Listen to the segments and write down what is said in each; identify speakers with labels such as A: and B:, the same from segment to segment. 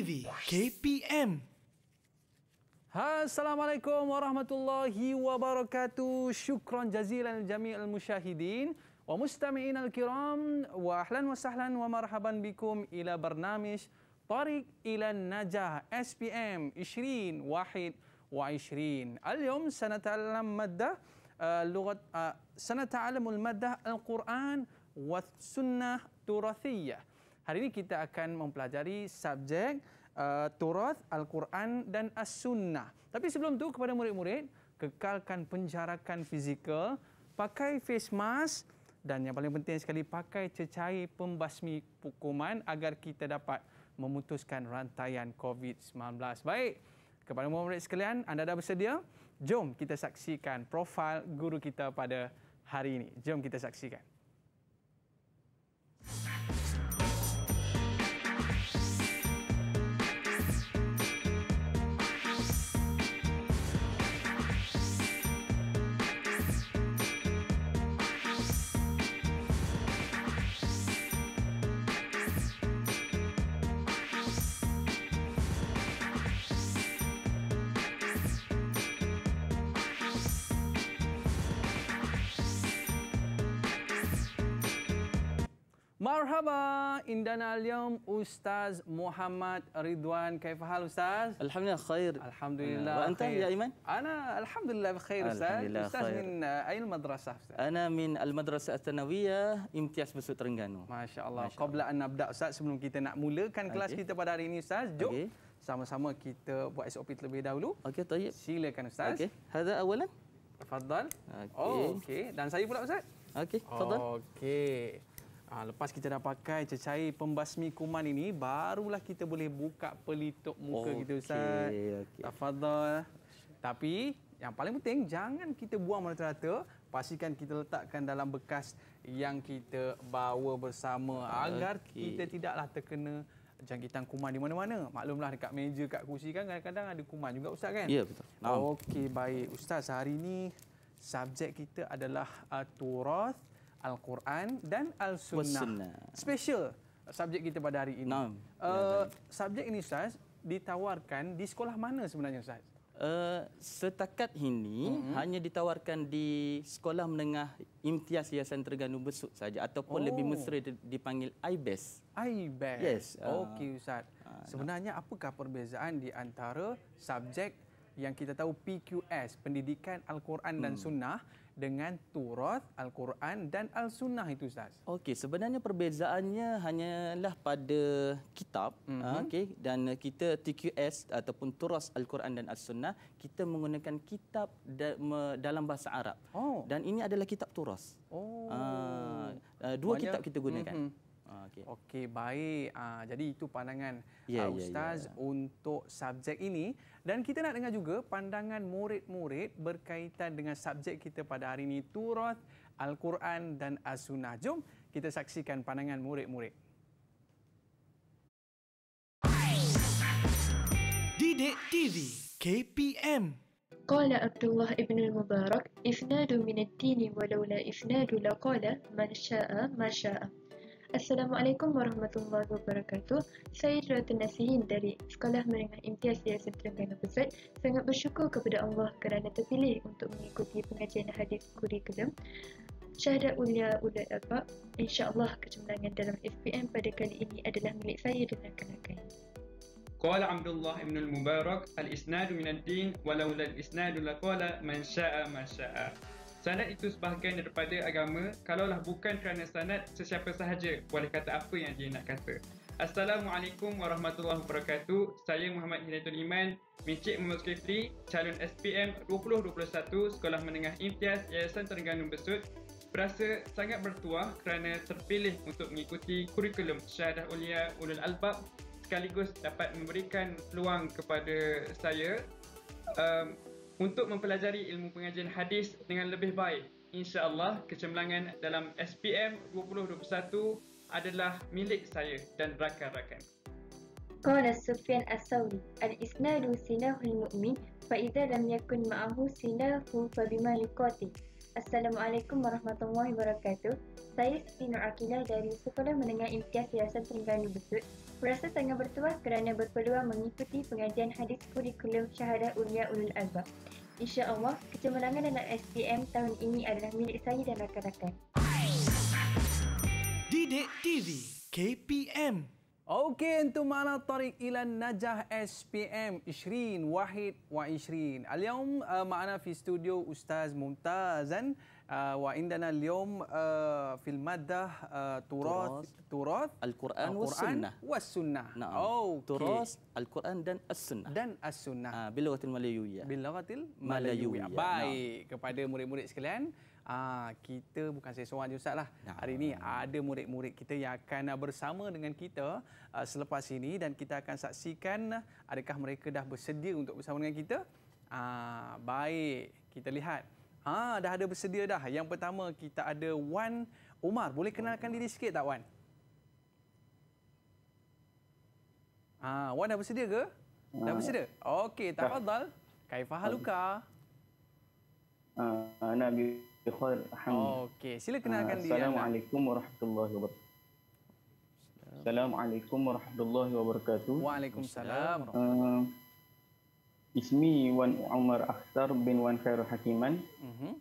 A: بي KPM
B: السلام عليكم ورحمة الله وبركاته شكرا جزيلا لجميع المشاهدين ومستمعينا الكرام وأهلا وسهلا ومرحبا بكم إلى برنامج طريق إلى النجاح SPM 2021 اليوم سنتعلم مادة اللغة سنتعلم المادة القرآن والسنة التراثية Hari ini kita akan mempelajari subjek uh, Torah, Al-Quran dan As-Sunnah. Tapi sebelum tu kepada murid-murid, kekalkan penjarakan fizikal, pakai face mask dan yang paling penting sekali pakai cecair pembasmi hukuman agar kita dapat memutuskan rantaian COVID-19. Baik, kepada murid-murid sekalian, anda dah bersedia? Jom kita saksikan profil guru kita pada hari ini. Jom kita saksikan. Marhaba indana al-yawm Ustaz Muhammad Ridwan. Kaifa hal Ustaz? Alhamdulillah
C: khair. Alhamdulillah. Wa anta ya Iman?
B: Ana alhamdulillah bkhair Ustaz. Alhamdulillah Ustaz khair. min uh, eh, ayil madrasah Ustaz? Ana min al-madrasah al-tanawiyah Imtiaz Besut Terengganu. Masya-Allah. Masya Qabla an nabda Ustaz sebelum kita nak mulakan kelas okay. kita pada hari ini Ustaz. Jom. Okay. Sama-sama kita buat SOP terlebih dahulu. Okey, tayyib. Silakan Ustaz. Okey. Hadza awalan. Tafadhal. Okey. Oh, okay. Dan saya pula Ustaz. Okey, tafadhal. Okey. Ha, lepas kita dah pakai cecair pembasmi kuman ini, barulah kita boleh buka pelitup muka okay, kita Ustaz. Okay. Tafadhal. Tapi yang paling penting, jangan kita buang rata-rata. Pastikan kita letakkan dalam bekas yang kita bawa bersama okay. agar kita tidaklah terkena jangkitan kuman di mana-mana. Maklumlah dekat meja, dekat kursi kan kadang-kadang ada kuman juga Ustaz kan? Ya, yeah, betul. Okey, baik. Ustaz, hari ini subjek kita adalah uh, turoth Al-Quran dan Al-Sunnah. Special subjek kita pada hari ini. Uh, subjek ini Ustaz ditawarkan di sekolah mana sebenarnya Ustaz?
C: Uh, setakat ini mm-hmm. hanya ditawarkan di sekolah menengah Imtiaz Yayasan Terengganu Besut saja ataupun oh. lebih mesra dipanggil IBES.
B: IBES. Yes. Uh, Okey Ustaz. Uh, sebenarnya no. apakah perbezaan di antara subjek yang kita tahu PQS, Pendidikan Al-Quran dan hmm. Sunnah dengan turoth, Al-Quran dan Al-Sunnah itu Ustaz? Okey, sebenarnya perbezaannya
C: hanyalah pada kitab. Mm -hmm. Okey, dan kita TQS ataupun turoth Al-Quran dan Al-Sunnah, kita menggunakan kitab dalam bahasa Arab. Oh. Dan
B: ini adalah kitab turoth.
C: Oh. Uh,
B: dua Banyak. kitab kita gunakan. Mm -hmm. Okey, okay, baik. Uh, jadi itu pandangan yeah, ya, uh, ya, Ustaz yeah, yeah. untuk subjek ini. Dan kita nak dengar juga pandangan murid-murid berkaitan dengan subjek kita pada hari ini. Turut, Al-Quran dan As-Sunnah. Jom kita saksikan pandangan murid-murid.
D: Didik TV KPM قال عبد الله ابن المبارك إفناد tini الدين ولولا إفناد لقال man شاء ما شاء Assalamualaikum warahmatullahi wabarakatuh. Saya Ratu Nasihin dari Sekolah Menengah Imtiaz Yaya Sentera Kainal Besar. Sangat bersyukur kepada Allah kerana terpilih untuk mengikuti pengajian hadis kuri kurikulum Syahadat Ulia Ulat Alba. InsyaAllah kecemerlangan dalam FPM pada kali ini adalah milik saya dan rakan-rakan.
E: قال عبد الله بن المبارك الإسناد din الدين ولولا الإسناد لقال من شاء ما شاء Sanat itu sebahagian daripada agama, kalaulah bukan kerana sanat, sesiapa sahaja boleh kata apa yang dia nak kata. Assalamualaikum warahmatullahi wabarakatuh. Saya Muhammad Hidayatul Iman, Mencik Muhammad Zulkifli, calon SPM 2021 Sekolah Menengah Imtias Yayasan Terengganu Besut. Berasa sangat bertuah kerana terpilih untuk mengikuti kurikulum Syahadah Ulia Ulul Albab sekaligus dapat memberikan peluang kepada saya um, untuk mempelajari ilmu pengajian hadis dengan lebih baik. insya Allah kecemerlangan dalam SPM 2021 adalah milik saya dan rakan-rakan.
D: Qala Sufyan As-Sawri, al-isnadu sinahu al-mu'min, fa'idha lam yakun ma'ahu sinahu fa'bima yukati. Assalamualaikum warahmatullahi wabarakatuh. Saya Siti Nur Akilah dari Sekolah Menengah Imtiaz Yayasan Terengganu Besut Rasa sangat bertuah kerana berpeluang mengikuti pengajian hadis kurikulum syahadah Uliya Ulul Insya Allah kecemerlangan anak SPM tahun ini adalah milik saya dan rakan-rakan.
B: Didik TV KPM Okey, untuk mana tarik ilan najah SPM Ishrin Wahid wa Ishrin. Aliyom uh, makna di studio Ustaz Mumtazan. وعندنا اليوم في المادة تراث تراث القرآن والسنة والسنة نعم Al Quran dan السنة dan السنة باللغة الملايوية باللغة الملايوية baik kepada murid-murid sekalian Ah, kita bukan saya seorang je Ustaz lah. Nah. Hari ini ada murid-murid kita yang akan ah, bersama dengan kita uh, selepas ini dan kita akan saksikan adakah mereka dah bersedia untuk bersama dengan kita. Ah, baik, kita lihat. Ha, dah ada bersedia dah. Yang pertama kita ada Wan Umar. Boleh kenalkan diri sikit tak Wan? Ah, ha, Wan dah bersedia ke? Ha. Dah bersedia. Okey, tak fadal. Kaifa ha. haluka?
E: Ah, ha, Nabi Khair Alhamdulillah.
B: Okey, sila kenalkan ha, diri. Assalamualaikum
E: warahmatullahi wabarakatuh. Assalamualaikum warahmatullahi wabarakatuh. Waalaikumsalam. Uh, ismi Wan Umar Akhtar bin Wan Khairul Hakiman. Uh-huh.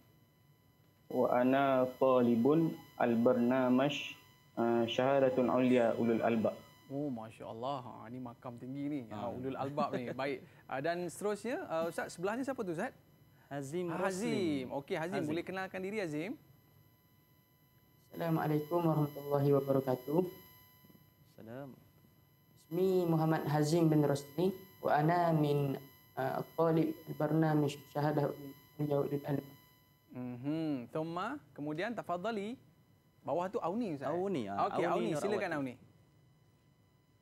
E: Wa ana talibun al-barnamash uh, ah, Shahadatul Ulia Ulul Albab.
B: Oh, Masya Allah. Ha, ah, ini makam tinggi ni. Ha, Ulul Albab ni. Baik. dan seterusnya, Ustaz, sebelahnya siapa tu Ustaz? Hazim Rasli. Hazim. Okey, Hazim, Boleh kenalkan diri, Hazim.
C: Assalamualaikum warahmatullahi wabarakatuh. Assalamualaikum. Ismi Muhammad Hazim bin Rasli. Wa ana min الطالب البرنامج شهادة جودة العلم.
B: Hmm, Thoma, kemudian tafadhali. Bawah tu Auni Ustaz. Auni. Ya. Okey, Auni, Auni, silakan Auni.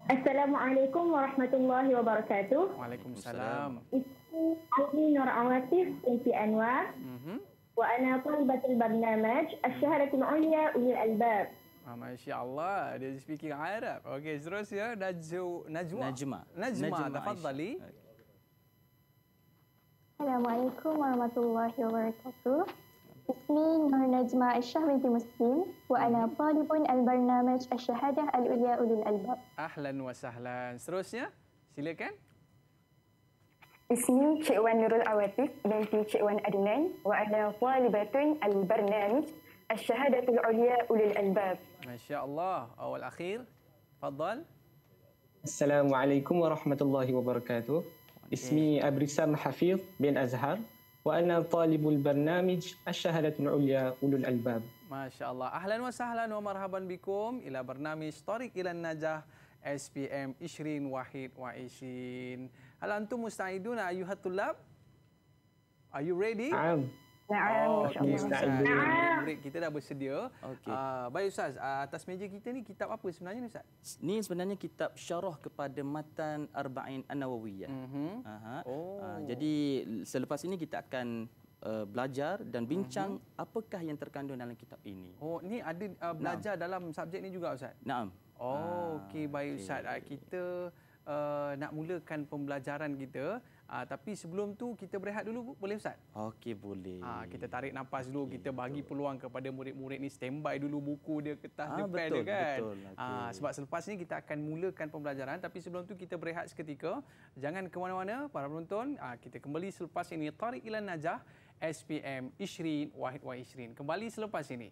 D: Assalamualaikum warahmatullahi wabarakatuh.
B: Waalaikumsalam.
D: Itu Auni Nur Awatif binti Anwar. Mhm. Wa ana talibatul barnamaj Asyhadatul Ulya Ulil Albab.
B: Ah, Masya Allah, dia speaking Arab. Okey, terus ya, Najwa. Najma. Najma, tafadhali. Okay.
D: Assalamualaikum warahmatullahi wabarakatuh. Ismi Nur Najma Aisyah binti Muslim wa ana talibun al-barnamaj Asyhadah al-Ulya ulul albab.
B: Ahlan wa sahlan. Seterusnya, silakan.
D: Ismi Cik Wan Nurul Awatif binti Cik Wan Adnan wa ana talibatun al-barnamaj Asyhadah al-Ulya ulul albab.
B: Masya-Allah, awal akhir.
A: Fadal. Assalamualaikum warahmatullahi wabarakatuh. اسمي أبو رسام حفيظ بن أزهر وأنا طالب البرنامج الشهادة العليا أولو الألباب
B: ما شاء الله أهلا وسهلا ومرحبا بكم إلى برنامج طريق إلى النجاح SPM 2021 هل أنتم مستعدون أيها الطلاب؟ Are you ready? I am. Oh, Okay, ah. kita dah bersedia. Okay. Uh, baik Ustaz, uh, atas meja kita ni kitab apa sebenarnya ni Ustaz?
C: Ni sebenarnya kitab syarah kepada Matan Arba'in An-Nawawiyah. Mm -hmm. uh
B: oh. uh, jadi
C: selepas ini kita akan uh, belajar dan bincang mm -hmm. apakah
B: yang terkandung dalam kitab ini. Oh, ni ada uh, belajar Naam. dalam subjek ni juga Ustaz? Naam. Oh, okay, baik okay. Ustaz. Uh, kita uh, nak mulakan pembelajaran kita. Uh, tapi sebelum tu kita berehat dulu boleh ustaz? Okey boleh. Ha, kita tarik nafas dulu okay, kita bagi betul. peluang kepada murid-murid ni standby dulu buku dia kertas ha, ah, dia dia kan. Betul, okay. ha, sebab selepas ni kita akan mulakan pembelajaran tapi sebelum tu kita berehat seketika. Jangan ke mana-mana para penonton. Ha, kita kembali selepas ini Tariq Ilan Najah SPM Ishrin Wahid Wahid Ishrin. Kembali selepas ini.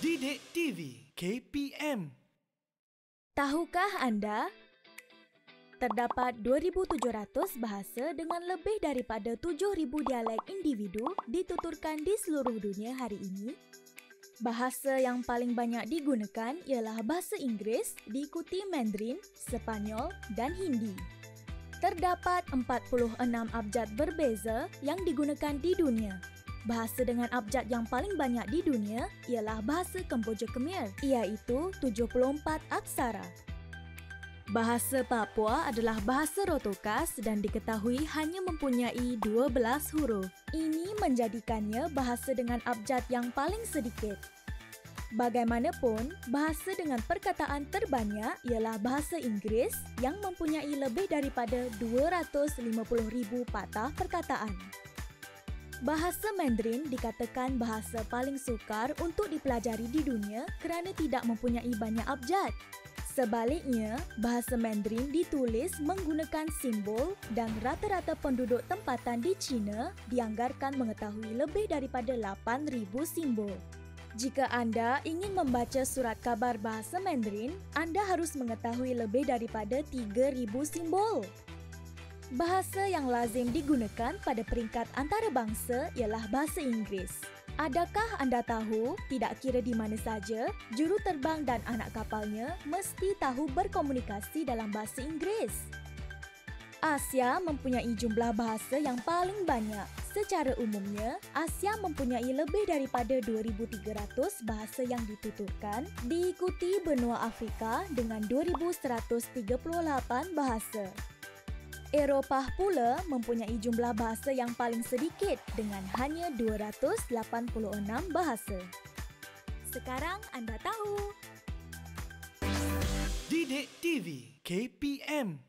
D: Didik TV KPM Tahukah anda Terdapat 2,700 bahasa dengan lebih daripada 7,000 dialek individu dituturkan di seluruh dunia hari ini. Bahasa yang paling banyak digunakan ialah bahasa Inggeris, diikuti Mandarin, Spanyol dan Hindi. Terdapat 46 abjad berbeza yang digunakan di dunia. Bahasa dengan abjad yang paling banyak di dunia ialah bahasa Kemboja Khmer, iaitu 74 aksara. Bahasa Papua adalah bahasa rotokas dan diketahui hanya mempunyai 12 huruf. Ini menjadikannya bahasa dengan abjad yang paling sedikit. Bagaimanapun, bahasa dengan perkataan terbanyak ialah bahasa Inggeris yang mempunyai lebih daripada 250,000 patah perkataan. Bahasa Mandarin dikatakan bahasa paling sukar untuk dipelajari di dunia kerana tidak mempunyai banyak abjad. Sebaliknya, bahasa Mandarin ditulis menggunakan simbol dan rata-rata penduduk tempatan di China dianggarkan mengetahui lebih daripada 8000 simbol. Jika anda ingin membaca surat kabar bahasa Mandarin, anda harus mengetahui lebih daripada 3000 simbol. Bahasa yang lazim digunakan pada peringkat antarabangsa ialah bahasa Inggeris. Adakah anda tahu, tidak kira di mana saja, juru terbang dan anak kapalnya mesti tahu berkomunikasi dalam bahasa Inggeris? Asia mempunyai jumlah bahasa yang paling banyak. Secara umumnya, Asia mempunyai lebih daripada 2300 bahasa yang dituturkan, diikuti benua Afrika dengan 2138 bahasa. Eropah pula mempunyai jumlah bahasa yang paling sedikit dengan hanya 286 bahasa. Sekarang anda tahu. Didik TV KPM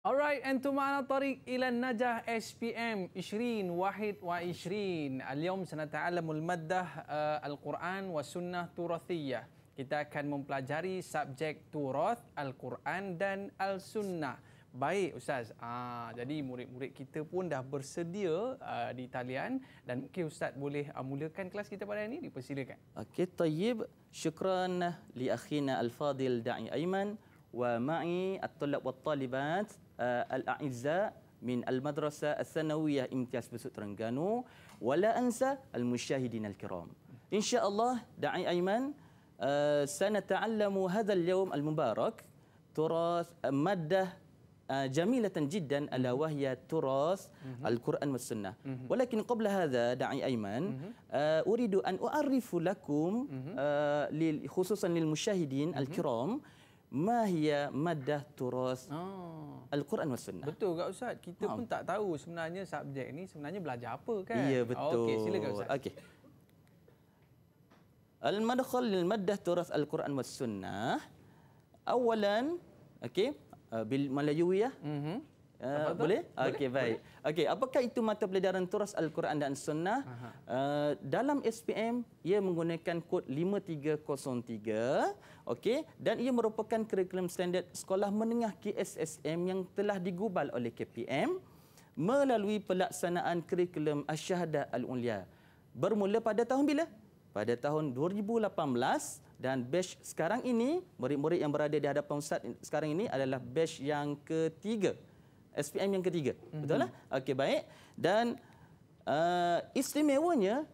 B: Alright, and to mana ila najah SPM Ishrin Wahid wa Ishrin. Al-yawm sanata'alamul maddah uh, Al-Quran wa Sunnah Turathiyah. Kita akan mempelajari subjek Turath, Al-Quran dan Al-Sunnah. Baik Ustaz, aa, ah, jadi murid-murid kita pun dah bersedia aa, ah, di talian dan mungkin Ustaz boleh aa, ah, mulakan kelas kita pada hari ini, dipersilakan.
C: Okey, tayyib. Syukran li akhina al-fadil da'i Aiman wa ma'i at-tulab wa talibat al-a'izza min al-madrasa al-sanawiyah imtias besut Terengganu wa la ansa al-musyahidin al-kiram. InsyaAllah, da'i Aiman, sana ta'allamu hadha al-yawm al-mubarak turas maddah jamilatan jiddan ala wahya turas al-Quran was sunnah. Walakin qabla hadha da'i Aiman uridu an u'arrifu lakum lil khususan lil musyahidin al-kiram ma hiya maddah turas al-Quran
B: was sunnah. Betul gak ustaz? Kita pun tak tahu sebenarnya subjek ni sebenarnya belajar apa kan? Ya betul. Okey silakan ustaz. Okey. Al-madkhal lil maddah turas
C: al-Quran was sunnah. Awalan, okey. Uh, bil malayuiyah. Mm -hmm. Uh, boleh? boleh? Okey, baik. Okey, apakah itu mata pelajaran turas Al-Quran dan Sunnah? Uh, dalam SPM, ia menggunakan kod 5303. Okey, dan ia merupakan kurikulum standard sekolah menengah KSSM yang telah digubal oleh KPM melalui pelaksanaan kurikulum Asyhadah Al-Ulia. Bermula pada tahun bila? Pada tahun 2018 dan batch sekarang ini murid-murid yang berada di hadapan ustaz sekarang ini adalah batch yang ketiga SPM yang ketiga mm-hmm. betul lah okey baik dan uh, istimewanya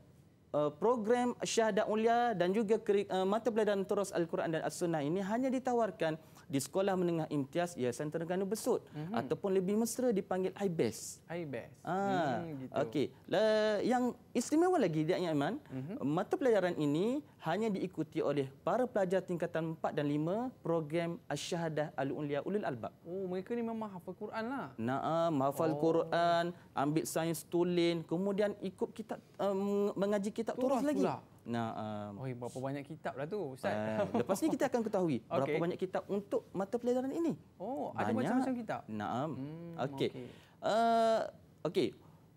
C: uh, program syahadah ulia dan juga uh, mata pelajaran terus al-Quran dan as-Sunnah ini hanya ditawarkan di sekolah menengah imtiaz Yayasan Terengganu Besut mm-hmm. ataupun lebih mesra dipanggil IBES.
B: IBES. Ah, mm, gitu. Okey.
C: La, yang istimewa lagi dia Iman, mm-hmm. mata pelajaran ini hanya diikuti oleh para pelajar tingkatan 4 dan 5 program Asyhadah Al-Ulia Ulul Albab.
B: Oh, mereka ni memang hafal Quran lah.
C: Naam, hafal oh. Quran, ambil sains tulen, kemudian ikut kitab um, mengaji kitab Turah lagi. Pula nak um, oh berapa banyak kitab lah tu ustaz uh, lepas ni kita akan ketahui okay. berapa banyak kitab untuk mata pelajaran ini
B: oh ada macam-macam
C: kitab naam hmm, okey okey uh, okay.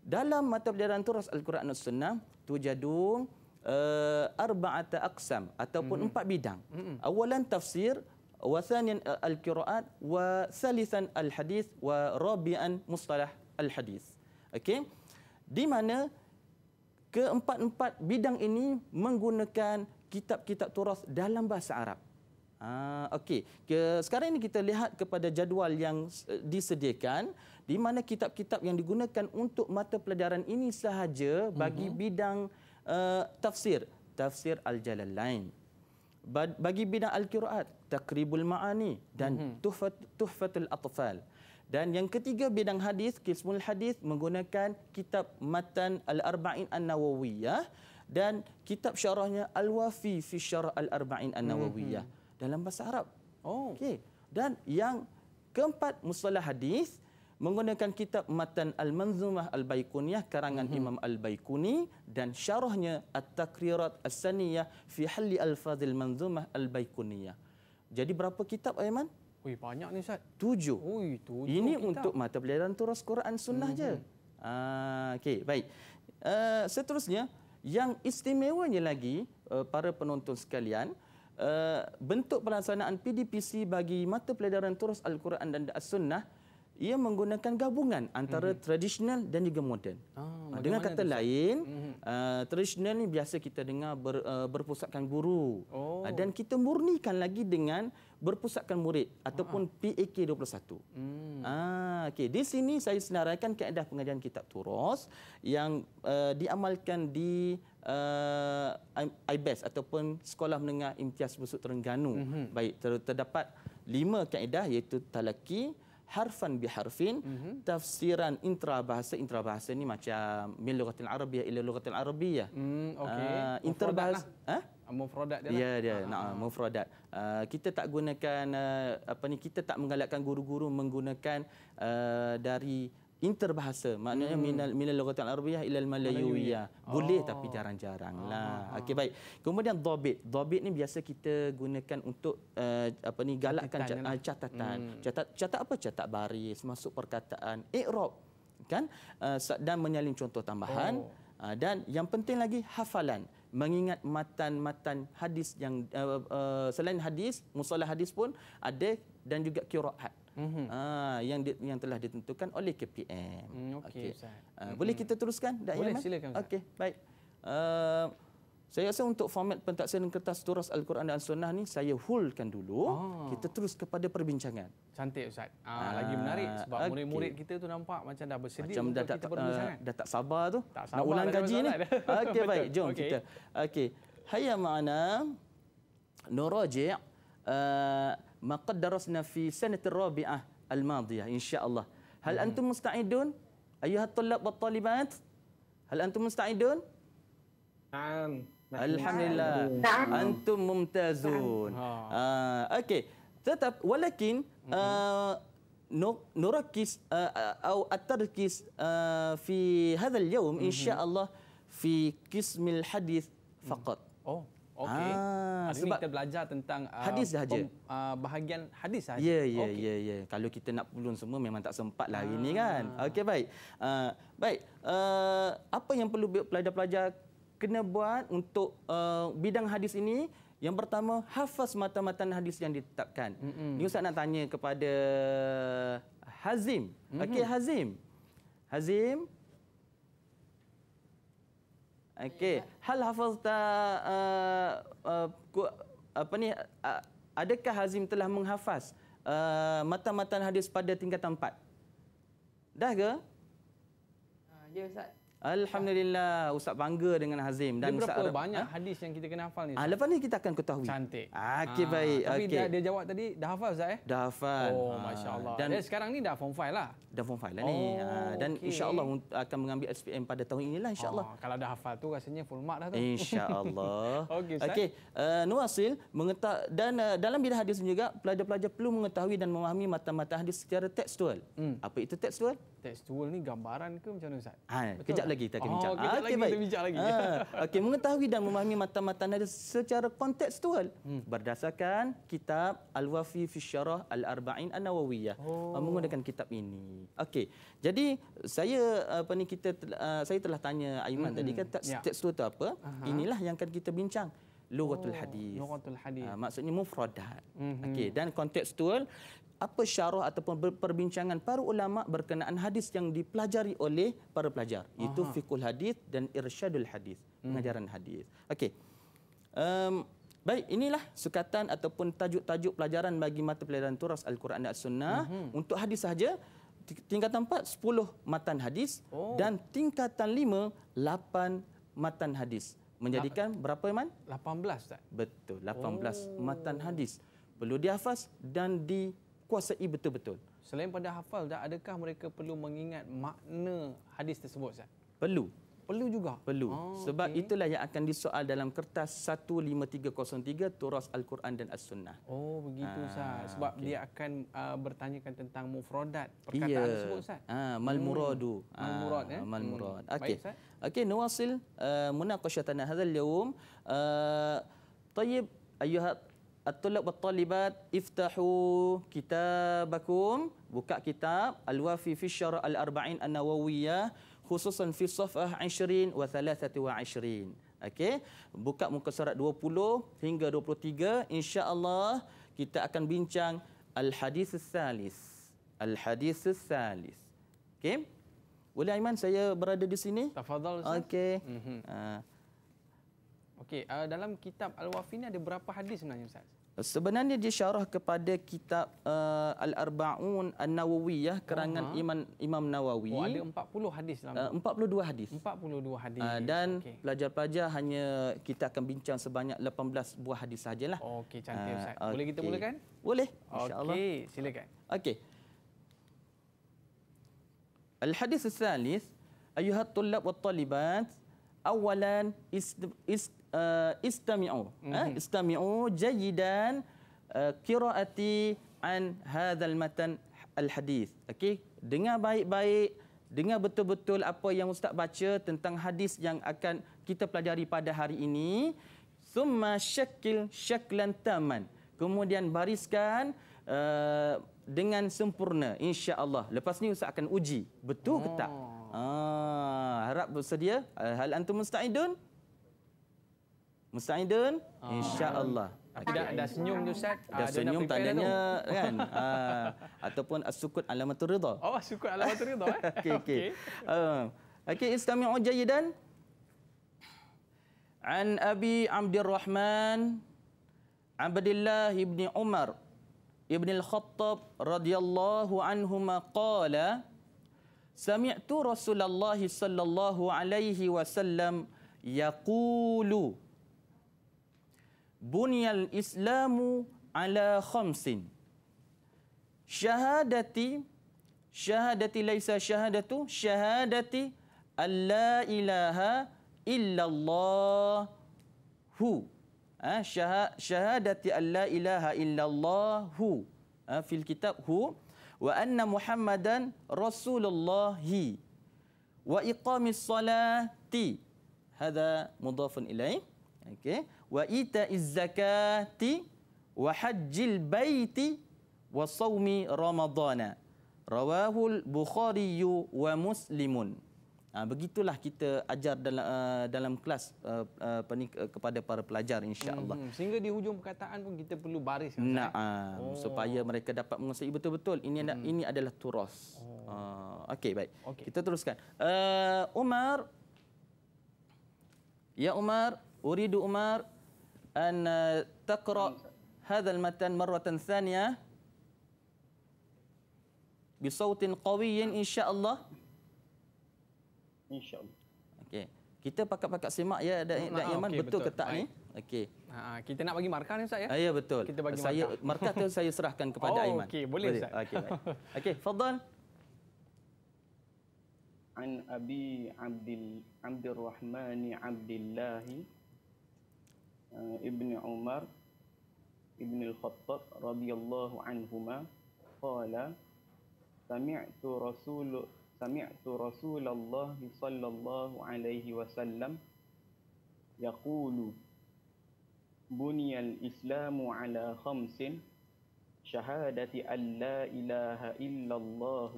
C: dalam mata pelajaran turas al-quran as-sunnah tujadun uh, arba'ata aqsam ataupun hmm. empat bidang hmm. awalan tafsir wa thaniyan al-qiraat wa thalithan al-hadis wa rabi'an mustalah al-hadis okey di mana keempat-empat bidang ini menggunakan kitab-kitab Torah dalam bahasa Arab. Ah, okey. Sekarang ini kita lihat kepada jadual yang eh, disediakan di mana kitab-kitab yang digunakan untuk mata pelajaran ini sahaja bagi mm-hmm. bidang uh, tafsir, tafsir al-Jalalain. Bagi bidang al-Qiraat, Taqribul Maani dan mm-hmm. Tuhfatul Atfal. Dan yang ketiga bidang hadis, kismul hadis menggunakan kitab matan al-arba'in an-nawawiyah dan kitab syarahnya al-wafi fi syarah al-arba'in an-nawawiyah hmm dalam bahasa Arab. Oh. Okey. Dan yang keempat mustalah hadis menggunakan kitab matan al-manzumah al-baikuniyah karangan hmm Imam al-Baikuni dan syarahnya at-takrirat as-saniyah fi halli al-fazil manzumah al-baikuniyah. Jadi berapa kitab Aiman? Ui, banyak ni Ustaz. Tujuh. Ui, tujuh Ini kita. untuk mata pelajaran terus Quran Sunnah saja. mm Uh, ah, Okey, baik. Uh, seterusnya, yang istimewanya lagi uh, para penonton sekalian, uh, bentuk pelaksanaan PDPC bagi mata pelajaran turas al quran dan as sunnah ia menggunakan gabungan antara mm-hmm. tradisional dan juga moden. Oh, Dengan kata itu? lain, mm-hmm. uh, tradisional ni biasa kita dengar ber, uh, berpusatkan guru. Oh. Uh, dan kita murnikan lagi dengan berpusatkan murid ataupun PAK 21. Mm. Uh, okay. Di sini saya senaraikan keadaan pengajian kitab Turos yang uh, diamalkan di uh, IBES ataupun Sekolah Menengah Imtiaz Busuk Terengganu. Mm-hmm. Baik, ter- terdapat lima kaedah iaitu talaki, harfan bi harfin mm-hmm. tafsiran intrabahasa intrabahasa ni macam min lughatil arabiyyah ila lughatil arabiyyah
B: mm okey uh, intrabahasa lah. ha mufradat dia ya, lah. ya
C: dia nak uh-huh. uh, kita tak gunakan uh, apa ni kita tak menggalakkan guru-guru menggunakan uh, dari interbahasa maknanya hmm. minal minal lughatil arabiyyah ila malayuiyah boleh oh. tapi jarang-jarang lah uh okey baik kemudian dhabit dhabit ni biasa kita gunakan untuk uh, apa ni galakkan catatan cat, lah. Ah, catatan. Hmm. catat catat apa catat baris masuk perkataan i'rab kan uh, dan menyalin contoh tambahan oh. uh, dan yang penting lagi hafalan mengingat matan-matan hadis yang uh, uh, selain hadis musalah hadis pun ada dan juga qiraat mm-hmm. uh, yang di, yang telah ditentukan oleh KPM. Mm, okay, okay. Uh, ah, mm-hmm. Boleh kita teruskan? Dah boleh, Yaman? silakan Okey, baik. Uh, saya rasa untuk format pentaksiran kertas turas Al-Quran dan Sunnah ni saya hulkan dulu. Oh. Kita terus kepada perbincangan.
B: Cantik Ustaz. Aa, Aa, lagi menarik sebab okay. murid-murid kita tu nampak macam dah bersedia macam dah, tak, perbincangan. Uh, dah tak sabar tu. Tak sabar Nak ulang kaji ni.
C: Okey baik, jom okay. kita. Okey. Hayya ma'ana nuraji' uh, ما قد درسنا في سنة الرابعة الماضية إن شاء الله هل مم. أنتم مستعدون أيها الطلاب والطالبات هل أنتم مستعدون نعم الحمد لله نعم. أنتم ممتازون نعم. آه. أوكي تتب ولكن آه نركز آه،, آه أو التركيز آه في هذا اليوم إن شاء الله في قسم الحديث فقط مم. أوه. Okey. Ah, sebab kita
B: belajar tentang uh, hadis sahaja. Pem, uh, bahagian hadis sahaja. Ya, ya,
C: ya, ya. Kalau kita nak pulun semua memang tak sempat lah hari ah. ni kan. Okey, baik. Uh, baik. Uh, apa yang perlu pelajar-pelajar kena buat untuk uh, bidang hadis ini? Yang pertama, hafaz mata-mata hadis yang ditetapkan. Mm-hmm. Ini Ustaz nak tanya kepada Hazim. Mm-hmm. Okey, Hazim. Hazim. Okey, hal hafazta uh, uh, apa ni uh, adakah Hazim telah menghafaz uh, mata-mata hadis pada tingkatan 4? Dah ke?
B: Uh, ya Ustaz.
C: Alhamdulillah Ustaz bangga dengan Hazim dan dia berapa banyak
B: ha? hadis yang kita kena hafal ni. Ah
C: lepas ni kita akan ketahui. Cantik. Ah, okey ah, baik. Tapi okay. dia, dia
B: jawab tadi dah hafal Ustaz eh? Dah hafal. Oh ah. masya-Allah. Dan dia eh, sekarang ni dah form 5 lah.
C: Dah form 5 lah ni. Ah, oh, dan okay. insya-Allah akan mengambil SPM pada tahun inilah insya-Allah. Ah, kalau dah hafal tu rasanya full mark dah tu. Insya-Allah. okey Ustaz. Okey. Uh, Nuasil mengetah dan uh, dalam bidang hadis juga pelajar-pelajar perlu mengetahui dan memahami mata-mata hadis secara tekstual. Hmm. Apa itu tekstual? Tekstual ni gambaran ke macam mana Ustaz? Ah, Betul kejap lagi oh, kita akan bincang. Oh, kita okay, lagi kita bincang lagi. Ha. Okey, mengetahui dan memahami mata-mata nada secara kontekstual hmm. berdasarkan kitab Al-Wafi fi Syarah Al-Arba'in An-Nawawiyah. Oh. Ah, menggunakan kitab ini. Okey. Jadi saya apa ni kita uh, saya telah tanya Aiman hmm. tadi kan tekstual itu apa? Uh-huh. Inilah yang akan kita bincang. Lughatul oh, hadis. Lughatul hadis. Uh, maksudnya mufradat. Mm-hmm. Okey dan kontekstual apa syarah ataupun perbincangan para ulama berkenaan hadis yang dipelajari oleh para pelajar itu Aha. fiqhul hadis dan irsyadul hadis hmm. pengajaran hadis okey um, baik inilah sukatan ataupun tajuk-tajuk pelajaran bagi mata pelajaran turas al-Quran dan sunnah hmm. untuk hadis saja tingkatan 4 10 matan hadis oh. dan tingkatan 5 8 matan hadis menjadikan La- berapa iman 18 tak betul 18 oh. matan hadis perlu dihafaz dan di kuasai betul-betul.
B: Selain pada hafal, adakah mereka perlu mengingat makna hadis tersebut, Ustaz?
C: Perlu. Perlu juga? Perlu. Oh, Sebab okay. itulah yang akan disoal dalam kertas 15303 Turas Al-Quran dan As-Sunnah.
B: Oh, begitu, Ustaz. Ah, Sebab okay. dia akan uh, bertanyakan tentang mufradat perkataan yeah. tersebut, Ustaz. Ah, Mal-muradu. Hmm. Mal-murad, ya? Eh? mal Hmm. Okay. Baik, Ustaz.
C: Okey, nuwasil uh, munakosyatana hadhal yawm. Uh, tayyib, ayuhat... At-Tulab Wat-Talibat Iftahu Kitabakum Buka kitab Al-Wafi fi Fishar Al-Arba'in An-Nawawiyah Khususan fi Fisafah Ishrin Wa Thalathati Wa Ishrin Okay Buka muka surat 20 Hingga 23 InsyaAllah Kita akan bincang al Hadis al al Hadis
B: Al-Thalith Okay Boleh Aiman saya berada di sini Tafadhal Okay mm-hmm. uh, Okey, uh, dalam kitab Al-Wafi ni ada berapa hadis sebenarnya Ustaz?
C: sebenarnya dia syarah kepada kitab uh, Al-Arba'un An-Nawawi ya kerangan uh-huh. Imam Imam Nawawi. Oh, ada
B: 40 hadis dalam. Uh, 42 hadis. 42
C: hadis. Uh, dan okay. pelajar-pelajar hanya kita akan bincang sebanyak 18 buah hadis sajalah. Okey cantik uh, ustaz. Boleh okay. kita mulakan? Boleh. Insyaallah. Okey, silakan. Okey. Al الثالث أيها الطلاب والطالبات أولا است... است uh, istami'u mm -hmm. eh, mhm. istami'u jayidan uh, qiraati an hadzal matan al okey dengar baik-baik dengar betul-betul apa yang ustaz baca tentang hadis yang akan kita pelajari pada hari ini summa shakil syaklan taman kemudian bariskan uh, dengan sempurna insyaallah. lepas ni ustaz akan uji betul oh. ke tak oh. ah harap bersedia ah, hal antum musta'idun Musta'idun ah. insya-Allah. Okay. Dah, dah senyum tu Ustaz. Dah, dah senyum tandanya kan. Aa, ah, ataupun as-sukut alamatul ridha. Oh sukut alamatul ridha eh. Okey okey. Okey. Ah, okey istami'u jayidan. An Abi Abdurrahman Abdullah ibn Umar ibn al-Khattab radhiyallahu anhuma qala Sami'tu Rasulullah sallallahu alaihi wasallam yaqulu بني الإسلام على خمس شهادة شهادة ليس شهادة شهادة أن لا إله إلا الله هو شهادة أن لا إله إلا الله هو في الكتاب هو وأن محمدا رسول الله هي وإقام الصلاة هذا مضاف إليه أوكي wa ita izzakati wa hajjil baiti wa sawmi ramadana rawahul bukhari wa muslimun ha, begitulah kita ajar dalam uh, dalam kelas uh, uh, kepada para pelajar insyaallah
B: hmm, sehingga di hujung perkataan pun kita perlu baris kan
C: uh, oh. supaya mereka dapat menguasai betul-betul ini hmm. ini adalah turas oh. uh, okey baik okay. kita teruskan uh, Umar Ya Umar, uridu Umar, أن تقرأ هذا المتن مرة ثانية بصوت قوي إن شاء الله إن شاء الله Kita pakat-pakat
B: simak ya Dan ah, Iman okay, betul, betul ke tak ni? Okey. Ha, ah, ah, kita nak bagi markah ni Ustaz ya? Ya betul. Kita bagi saya, markah. tu
C: saya serahkan kepada oh, Iman. Okey boleh Ustaz. Okey.
B: Okey. Fadal.
E: An Abi Abdil Abdul Rahmani Abdillahi Eh, ibni Umar ibni Al-Khattab radhiyallahu anhuma qala sami'tu rasul sami'tu Rasulullah sallallahu alaihi wasallam yaqulu buniyal islamu ala khamsin syahadati an la ilaha illallah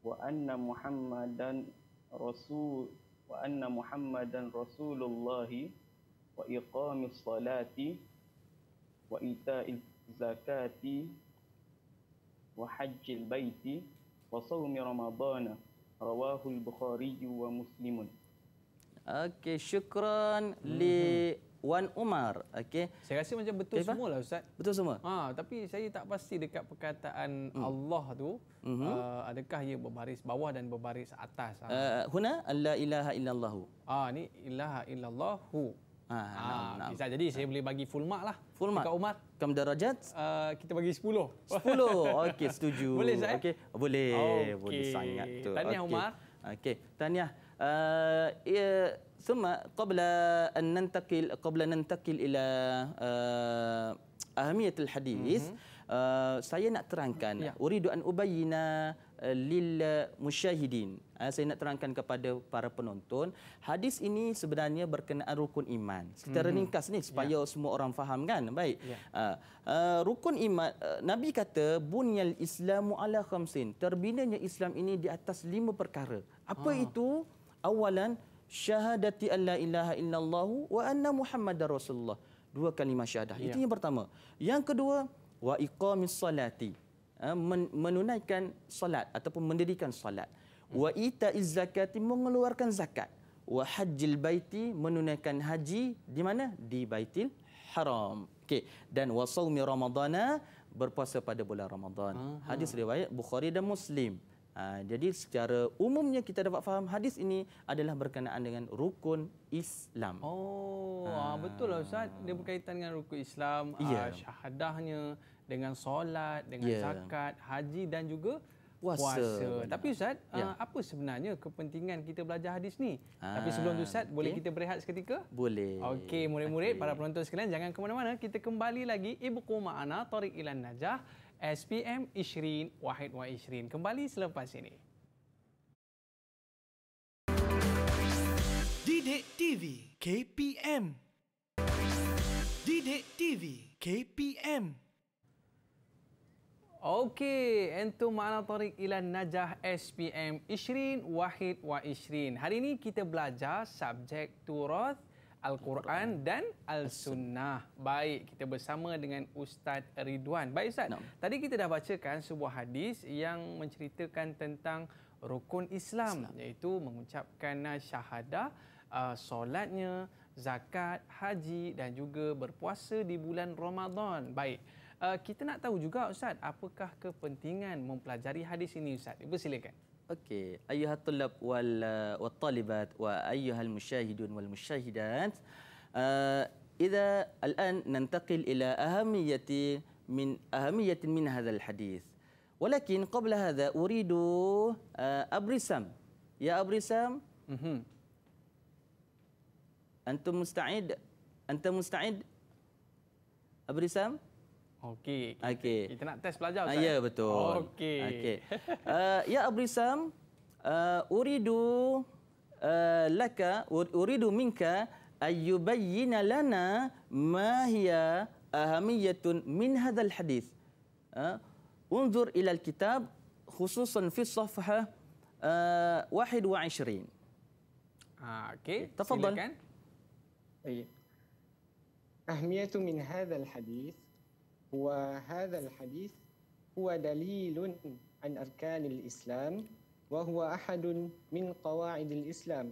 E: wa anna muhammadan rasul wa anna muhammadan rasulullahi وإقام الصلاة وإيتاء الزكاة وحج البيت وصوم رمضان رواه البخاري ومسلم Okey,
B: syukran hmm. li Wan Umar. Okey. Saya rasa macam betul okay, semua lah ustaz. Betul semua. Ha, tapi saya tak pasti dekat perkataan hmm. Allah tu, hmm uh, adakah ia berbaris bawah dan berbaris atas? Ha? Uh, huna la ilaha illallahu. Ah, ha, ni ilaha illallahu. Ha, ha, 6, 6. Jadi saya boleh bagi full mark lah. Full mark. Dekat Umar. Kamda Rajat. Uh, ah, kita bagi 10. 10. Okey, setuju. boleh, Zai? Eh?
C: Okay. Boleh. Okay. Boleh sangat tu. Tahniah, okay. Umar. Okey, tahniah. Uh, ya, ثم قبل أن ننتقل قبل أن ننتقل إلى أهمية الحديث سينا ترانكان أريد أن أبين للمشاهدين Eh, saya nak terangkan kepada para penonton hadis ini sebenarnya berkenaan rukun iman kita mm-hmm. ringkas ni supaya yeah. semua orang faham kan baik yeah. Ya. uh, eh, uh, rukun iman uh, nabi kata bunyal islamu ala khamsin terbinanya islam ini di atas lima perkara apa ha. itu awalan syahadati alla ilaha illallah wa anna muhammadar rasulullah dua kalimah syahadah yeah. itu ya. yang pertama yang kedua wa iqamissalati uh, men- menunaikan solat ataupun mendirikan solat Mm. wa ita zakati mengeluarkan zakat wa hajjil baiti menunaikan haji di mana di baitil haram okey dan wa saumi ramadana berpuasa pada bulan Ramadan Aha. hadis riwayat Bukhari dan Muslim ha, jadi secara umumnya kita dapat faham hadis ini adalah berkenaan dengan rukun Islam oh
B: ha. betul lah ustaz dia berkaitan dengan rukun Islam yeah. Ya. syahadahnya dengan solat dengan yeah. zakat haji dan juga puasa. puasa. Tapi Ustaz, ya. Uh, apa sebenarnya kepentingan kita belajar hadis ni? Ha. Tapi sebelum tu Ustaz, boleh kita berehat seketika? Boleh. Okey, murid-murid, okay. para penonton sekalian jangan ke mana-mana. Kita kembali lagi Ibqu Ma'ana Tariq Ilan Najah SPM Ishrin Wahid Wa Ishrin. Kembali selepas ini.
A: Didik TV
B: KPM Didik TV KPM Okey, entu mana tarik ila najah SPM Ishrin Wahid wa Ishrin. Hari ini kita belajar subjek turut Al-Quran dan Al-Sunnah. Baik, kita bersama dengan Ustaz Ridwan. Baik Ustaz, no. tadi kita dah bacakan sebuah hadis yang menceritakan tentang rukun Islam, Islam. iaitu mengucapkan syahadah, uh, solatnya, zakat, haji dan juga berpuasa di bulan Ramadan. Baik. Uh, kita nak tahu juga Ustaz, apakah kepentingan mempelajari hadis ini Ustaz? Ibu silakan.
C: Okey, ayuhat tulab wal eh, wat talibat wa ayyuhal musyahidun wal musyahidat. إذا الآن ننتقل إلى أهمية من أهمية من هذا الحديث ولكن قبل هذا أريد أبرسم يا أبرسم أنت مستعد أنت مستعد أبرسم
B: Okey. Okey. Kita, kita nak test pelajar ah, ya, Ustaz. Ya betul. Okey. Okey.
C: Uh, ya Abrisam, uh, eh, uridu uh, laka uridu minka ayyubayyin lana ma hiya ahamiyatun min hadzal hadis. Uh, unzur ila alkitab khususan fi safha uh, 21. Ah, okey. Okay. Tafadhal. Silakan.
A: Ahmiyatu min hadzal hadis وهذا الحديث هو دليل عن أركان الإسلام وهو أحد من قواعد الإسلام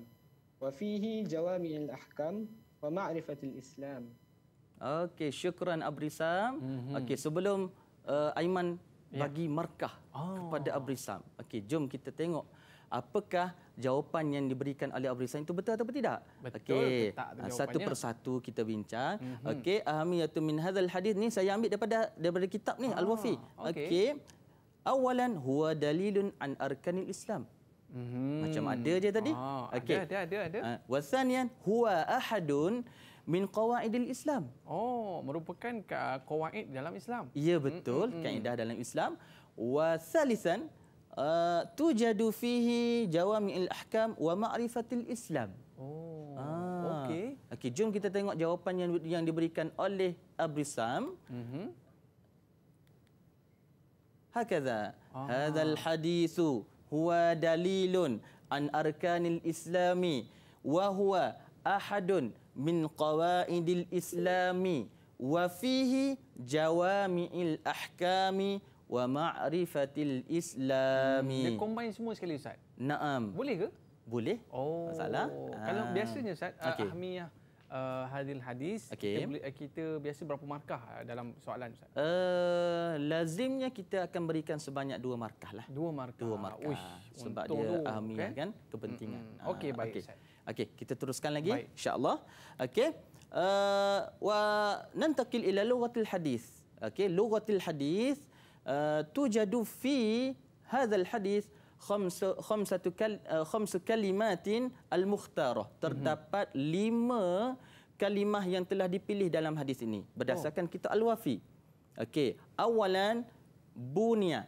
A: وفيه جوامع الأحكام ومعرفة الإسلام
C: Okey, syukuran Abrisam. Mhm. Okey, sebelum uh, Aiman ya. bagi markah oh. kepada Abrisam. Okey, jom kita tengok apakah jawapan yang diberikan oleh Abu Rizal itu betul atau tidak? Okey, ah, Satu persatu kita bincang. Mm-hmm. Okey, ahamiyatun min hadzal hadis ni saya ambil daripada daripada kitab ni ah, Al-Wafi. Okey. Okay. Awalan huwa dalilun an arkanil Islam.
B: Mm-hmm. Macam ada
C: je tadi. Ah, okay. Ada, ada, ada. ada. Uh, Wasanian, huwa ahadun min qawaidil Islam. Oh, merupakan kawaid dalam
B: Islam. Ya, betul. Mm-hmm. Kaedah
C: dalam Islam. Wasalisan, Uh, tu jadu fihi jawami'il ahkam wa ma'rifatil islam.
B: Oh. Ah.
C: Okey. Okey, jom kita tengok jawapan yang yang diberikan oleh Abrisam. Mhm. Hakaza. Ah. Hadha al-hadith huwa dalilun an arkanil islami wa huwa ahadun min qawaidil islami wa fihi jawami'il ahkami wa ma'rifatil islami. Dia combine
B: semua sekali ustaz. Naam. Boleh ke? Boleh. Oh. Masalah. Kalau ah. biasanya ustaz ah, okay. ahmiyah uh, ah, hadil hadis okay. kita, boleh, kita biasa berapa markah dalam soalan ustaz?
C: Uh, lazimnya kita akan berikan sebanyak dua markah lah. Dua markah. Dua markah. Uish, Sebab dia ahmiyah okay. kan kepentingan. Mm-hmm. Uh, baik okay. ustaz. Okey, kita teruskan lagi insya-Allah. Okey. Eh, wa nantaqil ila lughatil hadis. Okey, lughatil hadis توجد في هذا الحديث خمسة خمسة كلمات المختارة terdapat lima kalimah yang telah dipilih dalam hadis ini berdasarkan oh. kita al-wafi okey awalan bunya